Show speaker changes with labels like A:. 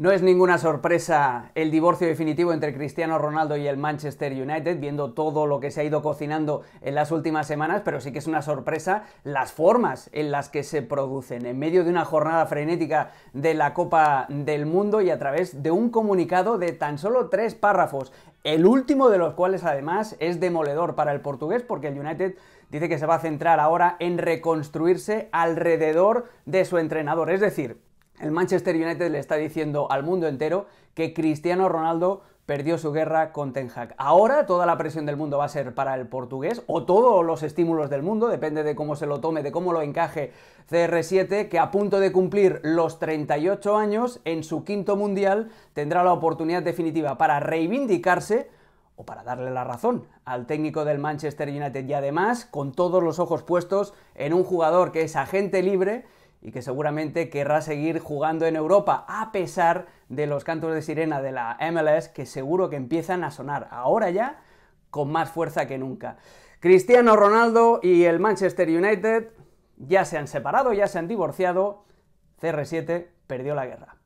A: No es ninguna sorpresa el divorcio definitivo entre Cristiano Ronaldo y el Manchester United, viendo todo lo que se ha ido cocinando en las últimas semanas, pero sí que es una sorpresa las formas en las que se producen, en medio de una jornada frenética de la Copa del Mundo y a través de un comunicado de tan solo tres párrafos, el último de los cuales además es demoledor para el portugués porque el United dice que se va a centrar ahora en reconstruirse alrededor de su entrenador, es decir, el Manchester United le está diciendo al mundo entero que Cristiano Ronaldo perdió su guerra con Ten Hag. Ahora toda la presión del mundo va a ser para el portugués, o todos los estímulos del mundo, depende de cómo se lo tome, de cómo lo encaje CR7, que a punto de cumplir los 38 años, en su quinto mundial, tendrá la oportunidad definitiva para reivindicarse o para darle la razón al técnico del Manchester United y además con todos los ojos puestos en un jugador que es agente libre y que seguramente querrá seguir jugando en Europa a pesar de los cantos de sirena de la MLS que seguro que empiezan a sonar ahora ya con más fuerza que nunca. Cristiano Ronaldo y el Manchester United ya se han separado, ya se han divorciado. CR7 perdió la guerra.